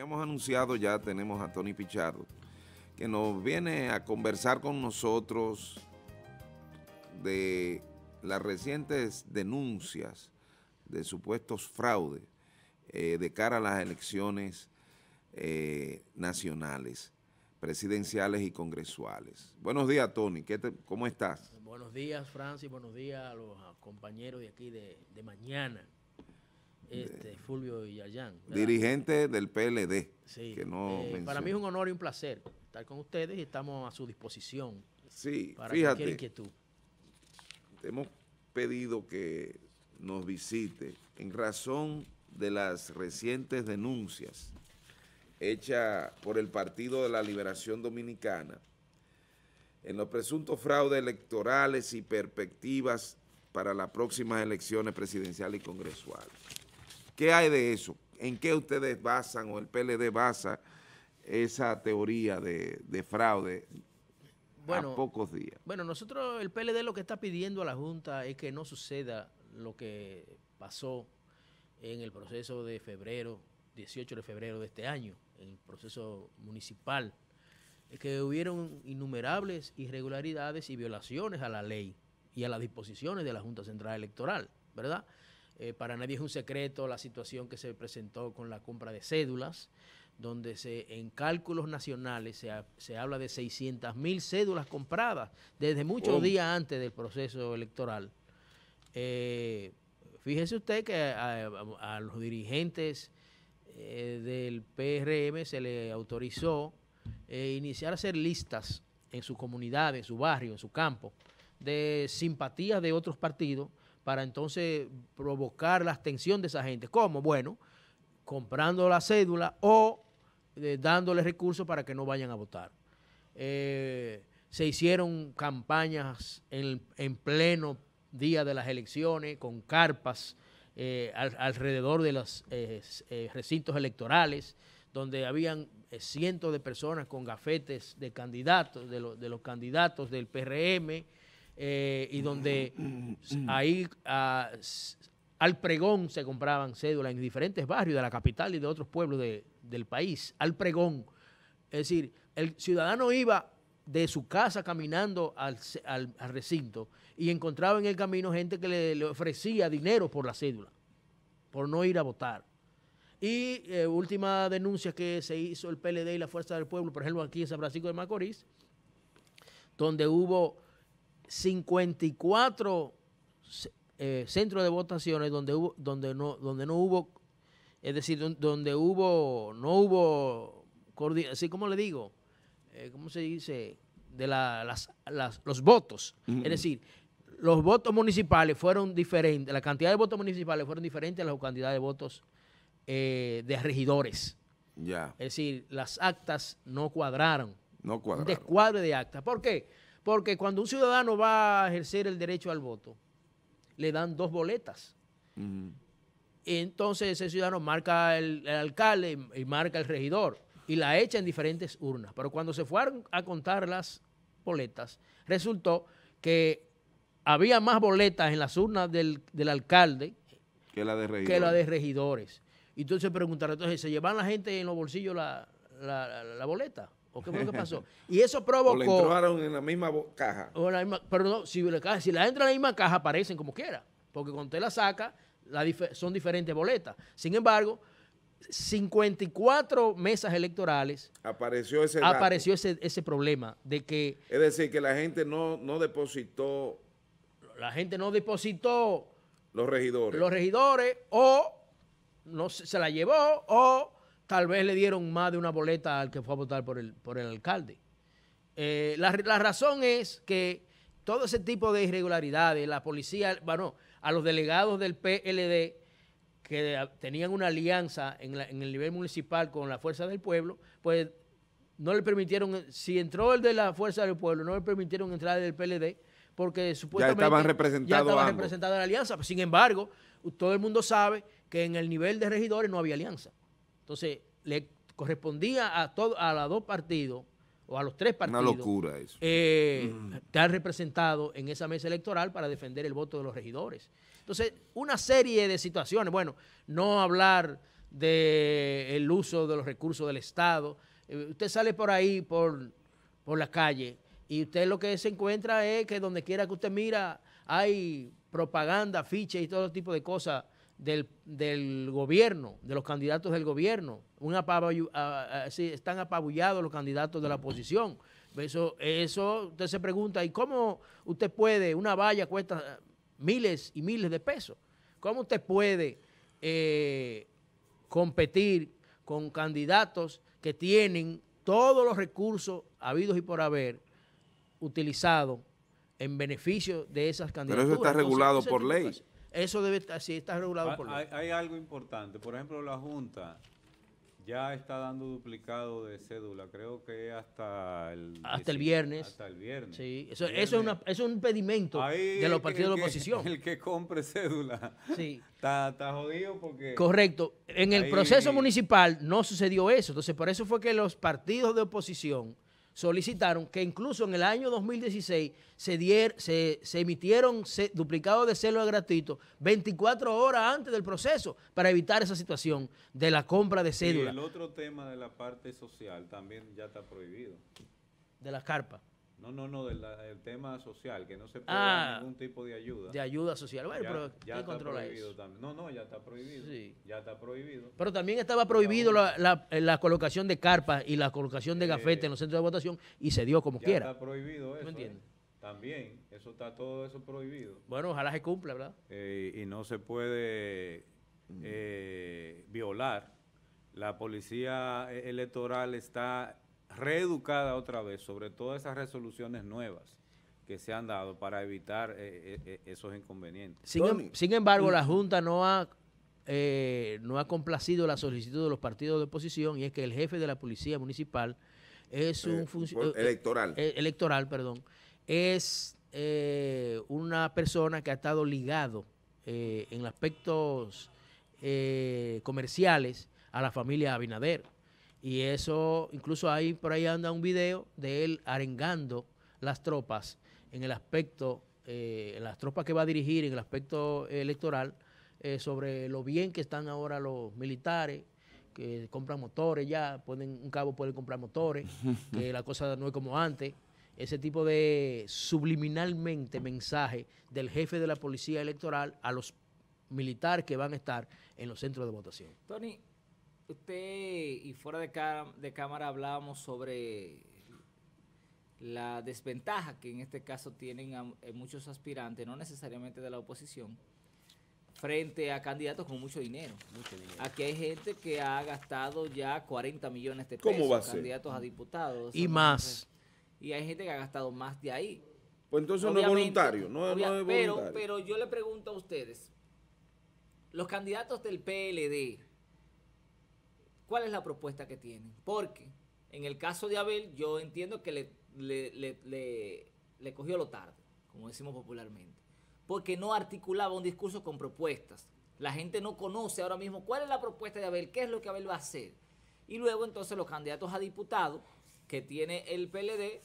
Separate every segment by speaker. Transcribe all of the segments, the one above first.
Speaker 1: habíamos anunciado ya, tenemos a Tony Pichardo, que nos viene a conversar con nosotros de las recientes denuncias de supuestos fraudes eh, de cara a las elecciones eh, nacionales, presidenciales y congresuales. Buenos días, Tony. ¿Cómo estás?
Speaker 2: Buenos días, Francis. Buenos días a los compañeros de aquí de mañana este, Fulvio y
Speaker 1: Dirigente del PLD. Eh, para mí es
Speaker 2: un honor y un placer estar con ustedes y estamos a su disposición. Sí, fíjate, cualquier inquietud.
Speaker 1: hemos pedido que nos visite en razón de las recientes denuncias hechas por el Partido de la Liberación Dominicana en los presuntos fraudes electorales y perspectivas para las próximas elecciones presidenciales y congresuales. ¿Qué hay de eso? ¿En qué ustedes basan o el PLD basa esa teoría de, fraude bueno, pocos días?
Speaker 2: Bueno, nosotros, el PLD lo que está pidiendo a la Junta es que no suceda lo que pasó en el proceso de febrero, 18 de febrero de este año, en el proceso municipal, que hubieron innumerables irregularidades y violaciones a la ley y a las disposiciones de la Junta Central Electoral, ¿verdad?, eh, para nadie es un secreto la situación que se presentó con la compra de cédulas, donde en cálculos nacionales se, habla de 600 mil cédulas compradas desde muchos días antes del proceso electoral. Eh, fíjese usted que a, los dirigentes eh, del PRM se le autorizó iniciar a hacer listas en su comunidad, en su barrio, en su campo, de simpatías de otros partidos para entonces provocar la abstención de esa gente. ¿Cómo? Bueno, comprando la cédula o dándoles eh, dándole recursos para que no vayan a votar. Eh, se hicieron campañas en, pleno día de las elecciones con carpas eh, alrededor de los recintos electorales donde habían cientos de personas con gafetes de candidatos, de, de los candidatos del PRM, eh, y donde mm, mm, mm, ahí ah, al pregón se compraban cédulas en diferentes barrios de la capital y de otros pueblos del país, al pregón. Es decir, el ciudadano iba de su casa caminando al, recinto y encontraba en el camino gente que le, ofrecía dinero por la cédula, por no ir a votar. Y eh, última denuncia que se hizo el PLD y la Fuerza del Pueblo, por ejemplo, aquí en San Francisco de Macorís, donde hubo 54 eh, centros de votaciones donde hubo, donde no, donde no hubo, es decir, donde hubo, no hubo así como le digo, como eh, ¿cómo se dice? De las, los votos. Es decir, los votos municipales fueron diferentes, la cantidad de votos municipales fueron diferentes a la cantidad de votos eh, de regidores. Ya. Es decir, las actas no cuadraron. No cuadraron. descuadre de actas. ¿Por qué? Porque cuando un ciudadano va a ejercer el derecho al voto, le dan dos boletas. Entonces ese ciudadano marca el, alcalde y, marca el regidor y la echa en diferentes urnas. Pero cuando se fueron a contar las boletas, resultó que había más boletas en las urnas del, alcalde que la, de regidores. Y entonces preguntaron, entonces, ¿se llevan la gente en los bolsillos la boleta? qué pasó? Y eso provocó... O le entraron en la misma caja. pero no, si, la, si entra en la misma caja, aparecen como quiera. Porque cuando usted la saca, son diferentes boletas. Sin embargo, 54 mesas electorales apareció ese, apareció ese, problema de que... Es decir, que la gente no, no depositó... La gente no depositó... Los regidores. Los regidores o no se la llevó o Tal vez le dieron más de una boleta al que fue a votar por el, por el alcalde. Eh, la, razón es que todo ese tipo de irregularidades, la policía, bueno, a los delegados del PLD que tenían una alianza en, el nivel municipal con la Fuerza del Pueblo, pues no le permitieron, si entró el de la Fuerza del Pueblo, no le permitieron entrar el del PLD, porque supuestamente ya estaban representados ya estaban la alianza. Sin embargo, todo el mundo sabe que en el nivel de regidores no había alianza. Entonces, le correspondía a, todo, a los dos partidos o a los tres partidos. Una locura eso. Eh, representado en esa mesa electoral para defender el voto de los regidores. Entonces, una serie de situaciones. Bueno, no hablar del uso de los recursos del Estado. Eh, usted sale por ahí, por, por la calle, y usted lo que se encuentra es que donde quiera que usted mira hay propaganda, fichas y todo tipo de cosas del, gobierno, de los candidatos del gobierno. Un ah, ah, están apabullados los candidatos de la oposición. Eso, eso usted se pregunta, ¿y cómo usted puede? Una valla cuesta miles y miles de pesos. ¿Cómo usted puede eh, competir con candidatos que tienen todos los recursos habidos y por haber utilizado en beneficio de esas candidaturas? Pero eso está regulado por ley. Eso debe estar, está regulado por ley.
Speaker 3: Hay, algo importante. Por ejemplo, la Junta ya está dando duplicado de cédula. Creo que hasta el... Hasta el viernes. Hasta el viernes.
Speaker 2: Sí, eso, es, un impedimento de los partidos de oposición. el que compre cédula sí. está, jodido porque... Correcto. En el proceso municipal no sucedió eso. Entonces, por eso fue que los partidos de oposición solicitaron que incluso en el año 2016 se, se, emitieron duplicados de células gratuitos 24 horas antes del proceso para evitar esa situación de la compra de células. Y el
Speaker 3: otro tema de la parte social también ya está prohibido. De las carpas. No, no, no, del, tema social, que no se puede dar ah, ningún tipo de ayuda. De ayuda social. Bueno, pero controla eso? No, no, ya está prohibido. Sí. Ya está prohibido. Pero también estaba prohibido
Speaker 2: la, colocación de carpas y la colocación de eh, gafetes en los centros de votación y se dio como ya quiera. Está prohibido eso. ¿No ¿eh? entiendes? También, eso está todo eso prohibido. Bueno, ojalá se cumpla, ¿verdad?
Speaker 3: Eh, y no se puede mm. violar. La policía electoral está reeducada otra vez sobre todas esas resoluciones nuevas que se han dado para evitar eh, eh, eh, esos inconvenientes. Sin, em- embargo, la
Speaker 2: Junta no ha, no ha complacido la solicitud de los partidos de oposición y es que el jefe de la Policía Municipal es un funcionario... Electoral. electoral, perdón. Es una persona que ha estado ligado en aspectos comerciales a la familia Abinader. Y eso, incluso ahí por ahí anda un video de él arengando las tropas en el aspecto, eh, las tropas que va a dirigir, en el aspecto electoral, eh, sobre lo bien que están ahora los militares, que compran motores ya, un cabo puede comprar motores, que la cosa no es como antes. Ese tipo de subliminalmente mensaje del jefe de la policía electoral a los militares que van a estar en los centros de votación.
Speaker 4: Tony, usted y fuera de, cámara hablábamos sobre la desventaja que en este caso tienen eh, muchos aspirantes, no necesariamente de la oposición, frente a candidatos con mucho dinero. Aquí hay gente que ha gastado ya 40 millones de pesos candidatos a diputados. Y más. Y hay gente que ha gastado más de ahí. Pues entonces no es voluntario, no, no es voluntario. Pero, pero yo le pregunto a ustedes, los candidatos del PLD, ¿Cuál es la propuesta que tienen? Porque en el caso de Abel, yo entiendo que le, le, cogió lo tarde, como decimos popularmente, porque no articulaba un discurso con propuestas. La gente no conoce ahora mismo cuál es la propuesta de Abel, qué es lo que Abel va a hacer. Y luego entonces los candidatos a diputados que tiene el PLD,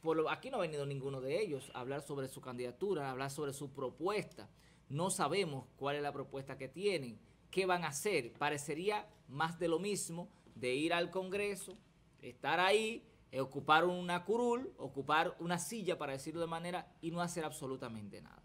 Speaker 4: por aquí no ha venido ninguno de ellos a hablar sobre su candidatura, a hablar sobre su propuesta. No sabemos cuál es la propuesta que tienen. ¿qué van a hacer? Parecería más de lo mismo de ir al Congreso, estar ahí, ocupar una curul, ocupar una silla, para decirlo de manera, y no hacer absolutamente nada.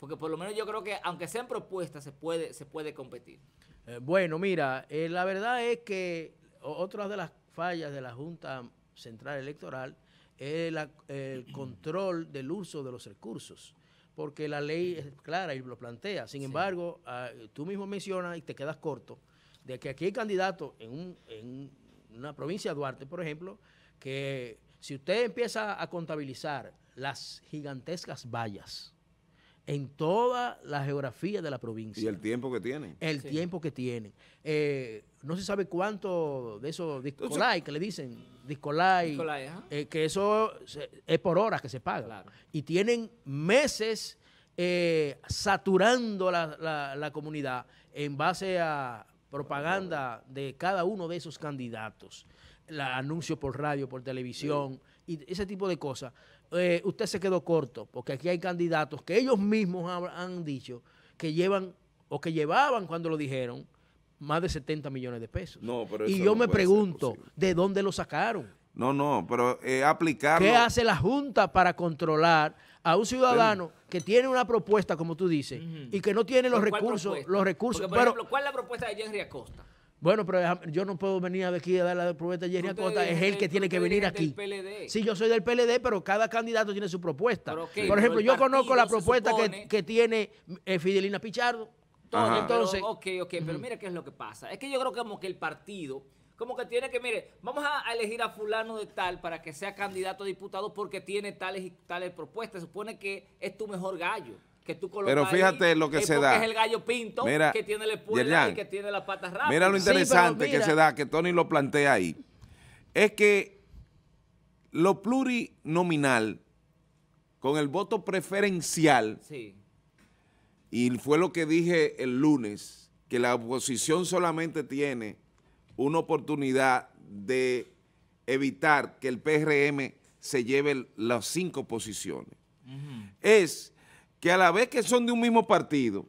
Speaker 4: Porque por lo menos yo creo que, aunque sean propuestas, se puede, se puede competir.
Speaker 2: Eh, bueno, mira, eh, la verdad es que otra de las fallas de la Junta Central Electoral es el control del uso de los recursos porque la ley es clara y lo plantea. Sin embargo, ah, tú mismo mencionas y te quedas corto de que aquí hay candidatos en, en una provincia de Duarte, por ejemplo, que si usted empieza a contabilizar las gigantescas vallas en toda la geografía de la provincia. Y el
Speaker 1: tiempo que tienen. El tiempo
Speaker 2: que tienen. Eh, no se sabe cuánto de esos discolai que le dicen, discolai, eh, que eso es por horas que se paga. Y tienen meses eh, saturando la, comunidad en base a propaganda de cada uno de esos candidatos, la anuncio por radio, por televisión y ese tipo de cosas. Eh, usted se quedó corto, porque aquí hay candidatos que ellos mismos han, dicho que llevan o que llevaban cuando lo dijeron más de 70 millones de pesos. y yo me pregunto, ¿de dónde lo sacaron?
Speaker 1: No, no, pero eh,
Speaker 2: aplicarlo... ¿Qué hace la Junta para controlar a un ciudadano que tiene una propuesta, como tú dices, y que no tiene los recursos, los recursos... ejemplo,
Speaker 4: ¿cuál es la propuesta de Henry Acosta?
Speaker 2: Bueno, pero yo no puedo venir aquí a dar la propuesta a Jerry Acosta. Es él que tiene que venir aquí. Sí, yo soy del PLD, pero cada candidato tiene su propuesta. Por ejemplo, yo conozco la propuesta que, tiene eh, Fidelina Pichardo.
Speaker 4: entonces, ok, ok, pero mira qué es lo que pasa. Es que yo creo que como que el partido, como que tiene que, mire, vamos a elegir a fulano de tal para que sea candidato a diputado porque tiene tales y tales propuestas. Supone que es tu mejor gallo. Pero fíjate lo que se da. es el gallo pinto mira, que tiene la que tiene las patas rápidas. Mira lo interesante que se da,
Speaker 1: que Tony lo plantea ahí. Es que lo plurinominal con el voto preferencial, y fue lo que dije el lunes, que la oposición solamente tiene una oportunidad de evitar que el PRM se lleve las cinco posiciones. Es que a la vez que son de un mismo partido,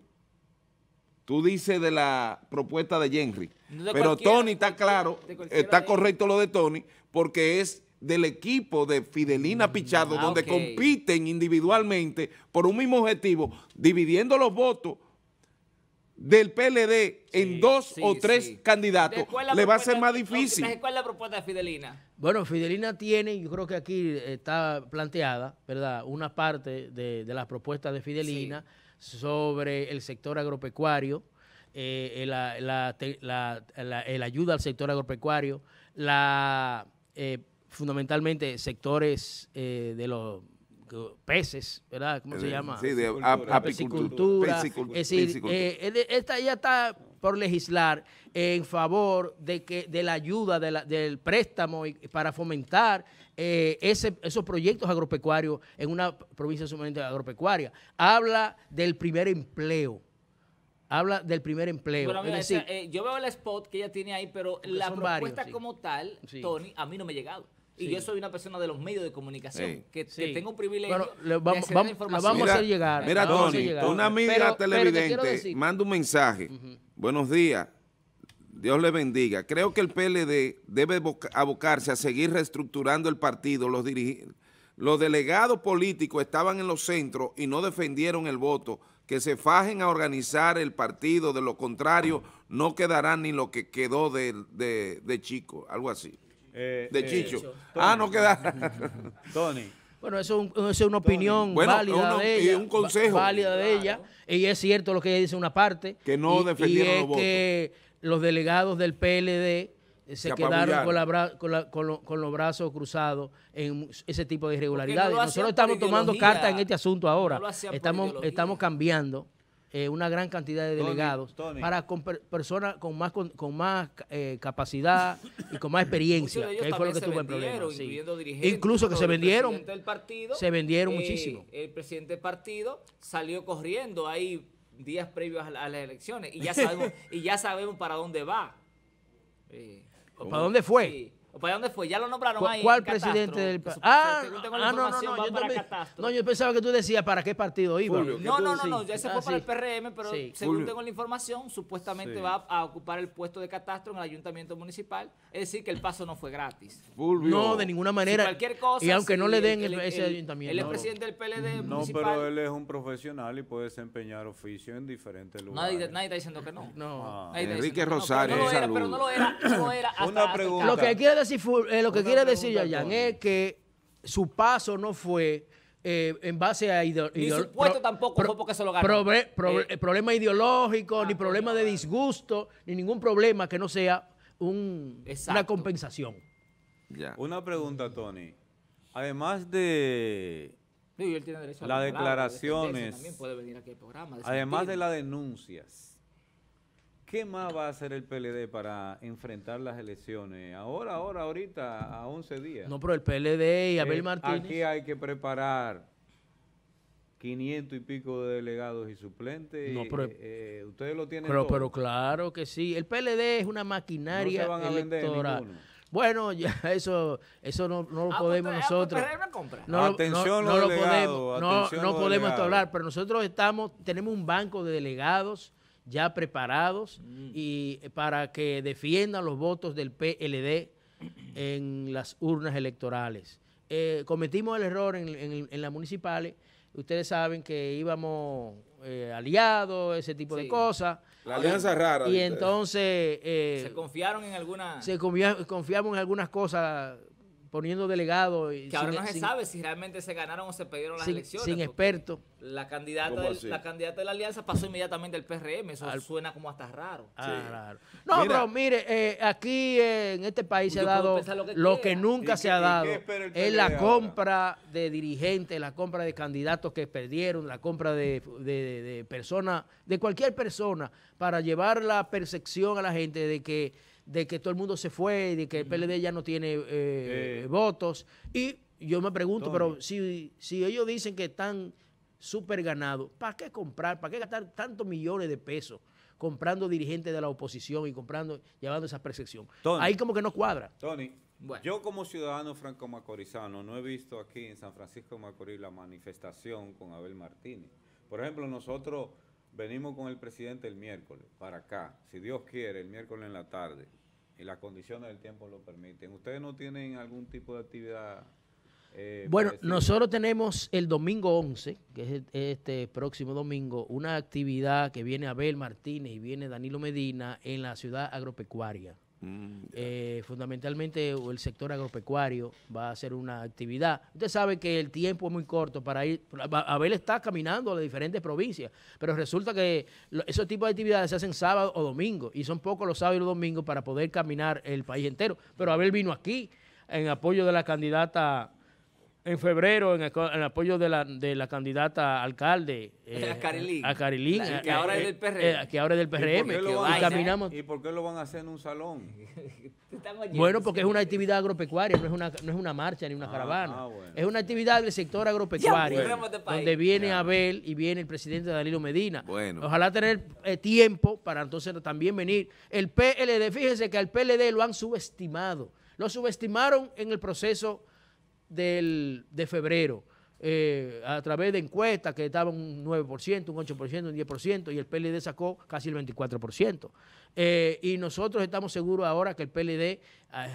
Speaker 1: tú dices de la propuesta de Henry, pero Tony está claro, está correcto lo de Tony, porque es del equipo de Fidelina mm, Pichardo, ah, donde compiten individualmente por un mismo objetivo, dividiendo los votos
Speaker 2: del PLD en dos o tres candidatos, le va a ser más difícil.
Speaker 4: ¿Cuál es la propuesta de Fidelina?
Speaker 2: Bueno, Fidelina tiene, yo creo que aquí eh, está planteada, ¿verdad? Una parte de, de las propuestas de Fidelina sobre el sector agropecuario, eh, la, la, la, la, ayuda al sector agropecuario, la eh, fundamentalmente sectores eh, de los peces, ¿verdad? ¿Cómo se eh, llama? Sí, de apicultura. Es decir, eh, esta ya está por legislar en favor de que de la ayuda del préstamo y, para fomentar eh, ese, esos proyectos agropecuarios en una provincia sumamente agropecuaria. Habla del primer empleo habla del primer empleo.
Speaker 4: yo veo el spot que ella tiene ahí, pero la propuesta como tal, Tony, a mí no me ha llegado. Y yo soy una persona de los medios de comunicación que, tengo un privilegio vamos, a llegar. Mira, Tony,
Speaker 1: una amiga televidente manda un mensaje. Buenos días. Dios le bendiga. Creo que el PLD debe abocarse a seguir reestructurando el partido. Los, los delegados políticos estaban en los centros y no defendieron el voto. Que se fajen a organizar el partido. De lo contrario, no quedará ni lo que quedó de, de chico. Algo así.
Speaker 2: Eh, de eh, Chicho. ah, no queda. Tony. Bueno, eso es, una opinión válida de ella. consejo. de ella. Y es cierto lo que ella dice una parte. Que no y, es que los delegados del PLD se, quedaron con, los brazos cruzados en ese tipo de irregularidades. Nosotros estamos tomando cartas en este asunto ahora. estamos, estamos cambiando eh, una gran cantidad de delegados para personas con más con, más eh, capacidad y con más experiencia. Incluso que se vendieron.
Speaker 4: se vendieron eh, muchísimo. El presidente del partido salió corriendo ahí días previos a, las elecciones y ya sabemos y ya sabemos para dónde va.
Speaker 2: ¿Para dónde fue?
Speaker 4: ¿Para dónde fue? Ya lo nombraron ahí. ¿Cuál presidente del ah, ah, no, no, no, yo
Speaker 2: no, yo pensaba que tú decías para qué partido iba. no, no, no, no, ese ah, fue para el
Speaker 4: PRM, pero según tengo la información, supuestamente va a ocupar el puesto de catastro en el ayuntamiento municipal. Es decir, que el paso no fue gratis. No, de ninguna manera. cualquier cosa. Y aunque no le den ese ayuntamiento. Él es presidente del PLD No, pero
Speaker 3: él es un profesional y puede desempeñar oficio en diferentes lugares. Nadie, está diciendo que no. No. Enrique Rosario, no lo era, no lo era.
Speaker 4: Una pregunta. Lo que
Speaker 2: quiere decir eh, lo que quiere decir Yayan es que su paso no fue eh, en base a ni su
Speaker 4: tampoco fue porque se lo eh.
Speaker 2: Problema ideológico, ah, ni problema de disgusto, ni ningún problema que no sea un, una compensación.
Speaker 3: Una pregunta, Tony. Además de
Speaker 4: las declaraciones, además de las
Speaker 3: denuncias, ¿Qué más va a hacer el PLD para enfrentar las elecciones? Ahora, ahora, ahorita, a 11 días. No, pero el PLD y eh, Abel Martínez. Aquí hay que preparar 500 y pico de delegados y suplentes. No, pero, eh, eh, ustedes lo tienen. Pero, todo? pero
Speaker 2: claro que sí. El PLD es una maquinaria electoral. bueno, ya eso, eso no, lo podemos nosotros. No, atención no, no, podemos, no, podemos hablar, pero nosotros estamos, tenemos un banco de delegados ya preparados mm. y eh, para que defiendan los votos del PLD en las urnas electorales. Eh, cometimos el error en, las municipales. Ustedes saben que íbamos eh, aliados, ese tipo de cosas. La alianza rara. Y entonces... se
Speaker 4: confiaron en algunas... Se
Speaker 2: confiamos en algunas cosas poniendo delegados. Que ahora no se sabe
Speaker 4: si realmente se ganaron o se perdieron las elecciones. Sin expertos. La candidata, la candidata de la alianza pasó inmediatamente del PRM. Eso suena como hasta raro. Ah, no, pero
Speaker 2: mire, eh, aquí en este país se ha dado lo que, nunca se ha dado. Es la compra de dirigentes, la compra de candidatos que perdieron, la compra de, de personas, de cualquier persona, para llevar la percepción a la gente de que de que todo el mundo se fue, de que el PLD ya no tiene eh, eh. votos. Y yo me pregunto, pero si, si ellos dicen que están súper ganados, ¿para qué comprar? ¿Para qué gastar tantos millones de pesos comprando dirigentes de la oposición y comprando, llevando esa percepción? Ahí como que no cuadra. Tony,
Speaker 3: yo como ciudadano franco-macorizano no he visto aquí en San Francisco de Macorís la manifestación con Abel Martínez. Por ejemplo, nosotros Venimos con el presidente el miércoles para acá, si Dios quiere, el miércoles en la tarde, y las condiciones del tiempo lo permiten. ¿Ustedes no tienen algún tipo de actividad? Eh, bueno, nosotros
Speaker 2: tenemos el domingo 11, que es este próximo domingo, una actividad que viene Abel Martínez y viene Danilo Medina en la ciudad agropecuaria. Mm, eh, fundamentalmente el sector agropecuario va a ser una actividad. Usted sabe que el tiempo es muy corto para ir. Abel está caminando a las diferentes provincias, pero resulta que esos tipos de actividades se hacen sábado o domingo y son pocos los sábados y los domingos para poder caminar el país entero. Pero Abel vino aquí en apoyo de la candidata en febrero en apoyo de la, de la, candidata alcalde eh, a Carilín, eh, eh, que, ahora es del que ahora es del PRM. ¿Y por, caminamos.
Speaker 3: ¿Y por qué lo van a hacer en un salón? bueno, porque
Speaker 2: es una actividad agropecuaria, no es una, marcha ni una ah, caravana. Ah, es una actividad del sector agropecuario, pues, este donde viene Abel y viene el presidente Danilo Medina. Bueno. Ojalá tener tiempo para entonces también venir. El PLD, fíjense que al PLD lo han subestimado. Lo subestimaron en el proceso del, de febrero. Eh, a través de encuestas que estaban un 9%, un 8%, un 10%, y el PLD sacó casi el 24%. Eh, y nosotros estamos seguros ahora que el PLD eh,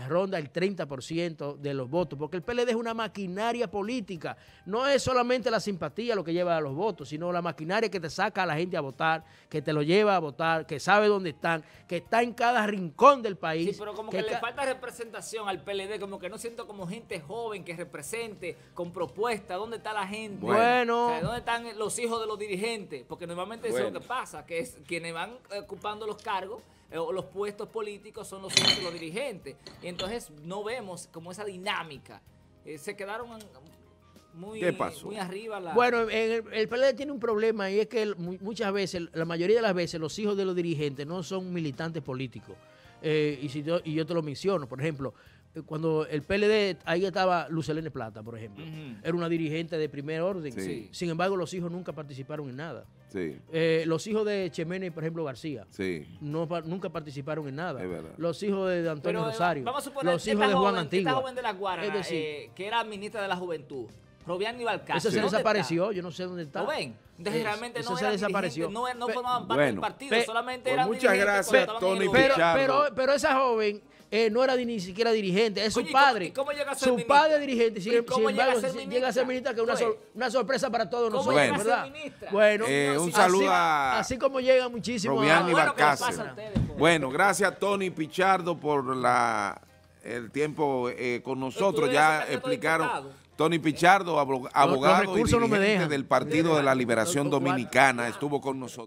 Speaker 2: ronda el 30% de los votos, porque el PLD es una maquinaria política. No es solamente la simpatía lo que lleva a los votos, sino la maquinaria que te saca a la gente a votar, que te lo lleva a votar, que sabe dónde están, que está en cada rincón del país. Sí, pero como que, le
Speaker 4: falta representación al PLD, como que no siento como gente joven que represente con propuestas, ¿dónde está la gente. Bueno. dónde están los hijos de los dirigentes. Porque normalmente eso es lo que pasa, que es quienes van ocupando los cargos eh, o los puestos políticos son los hijos de los dirigentes. Y entonces no vemos como esa dinámica. Eh, se quedaron muy,
Speaker 2: muy arriba. Bueno, el, PLD tiene un problema y es que muchas veces, la mayoría de las veces, los hijos de los dirigentes no son militantes políticos. Eh, y, si y yo te lo menciono, por ejemplo, eh, cuando el PLD, ahí estaba Lucelene Plata, por ejemplo. Era una dirigente de primer orden. Sin embargo, los hijos nunca participaron en nada. Sí. Eh, los hijos de Chemene, por ejemplo, García, sí. no, nunca participaron en nada. Los hijos de Antonio eh, Rosario, vamos a suponer, los hijos de Juan joven, Esta joven de la
Speaker 4: Guarana, que era ministra de la Juventud, Robián Balcázar. Eso se desapareció,
Speaker 2: yo no sé dónde está. ¿Lo ven? Entonces, realmente no se desapareció. No, no formaban parte del partido, solamente pues eran Muchas gracias, Tony pero, pero, pero esa joven eh, no era ni siquiera dirigente, es su padre. llega su padre es dirigente, sin, em- llega, a ser ministra, que es pues. una, sorpresa para todos nosotros, bueno. ¿verdad? Eh, bueno, un saludo a así como llega muchísimo a... Ah, bueno, pues.
Speaker 1: bueno, gracias Tony Pichardo por la el tiempo eh, con nosotros, ya explicaron. Tony Pichardo, abogado y dirigente del Partido de la Liberación Dominicana, estuvo con nosotros.